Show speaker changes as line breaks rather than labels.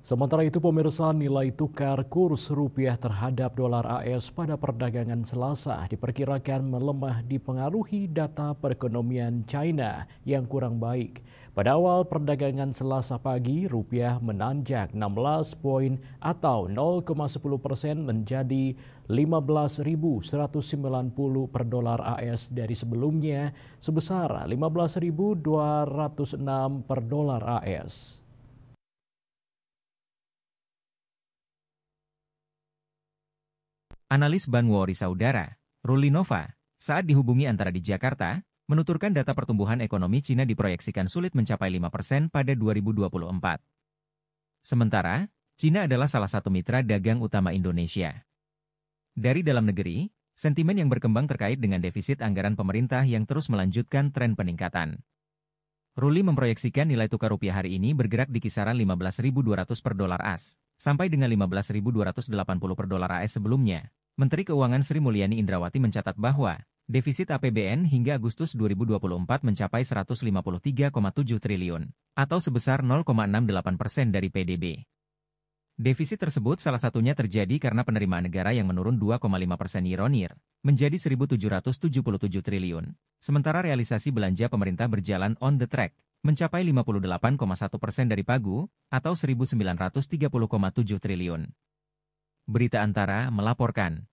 Sementara itu pemirsa nilai tukar kurs rupiah terhadap dolar AS pada perdagangan Selasa diperkirakan melemah dipengaruhi data perekonomian China yang kurang baik. Pada awal perdagangan Selasa pagi, rupiah menanjak 16 poin atau 0,10 persen menjadi 15.190 per dolar AS dari sebelumnya sebesar 15.206 per dolar AS.
Analis Banwori Saudara, Ruli Nova, saat dihubungi antara di Jakarta, menuturkan data pertumbuhan ekonomi Cina diproyeksikan sulit mencapai 5% pada 2024. Sementara, Cina adalah salah satu mitra dagang utama Indonesia. Dari dalam negeri, sentimen yang berkembang terkait dengan defisit anggaran pemerintah yang terus melanjutkan tren peningkatan. Ruli memproyeksikan nilai tukar rupiah hari ini bergerak di kisaran 15.200 per dolar AS, sampai dengan 15.280 per dolar AS sebelumnya, Menteri Keuangan Sri Mulyani Indrawati mencatat bahwa defisit APBN hingga Agustus 2024 mencapai 153,7 triliun, atau sebesar 0,68 persen dari PDB. Defisit tersebut salah satunya terjadi karena penerimaan negara yang menurun 2,5 persen year-on-year, menjadi 1.777 triliun, sementara realisasi belanja pemerintah berjalan on the track, mencapai 58,1 persen dari pagu, atau 1.930,7 triliun. Berita Antara melaporkan.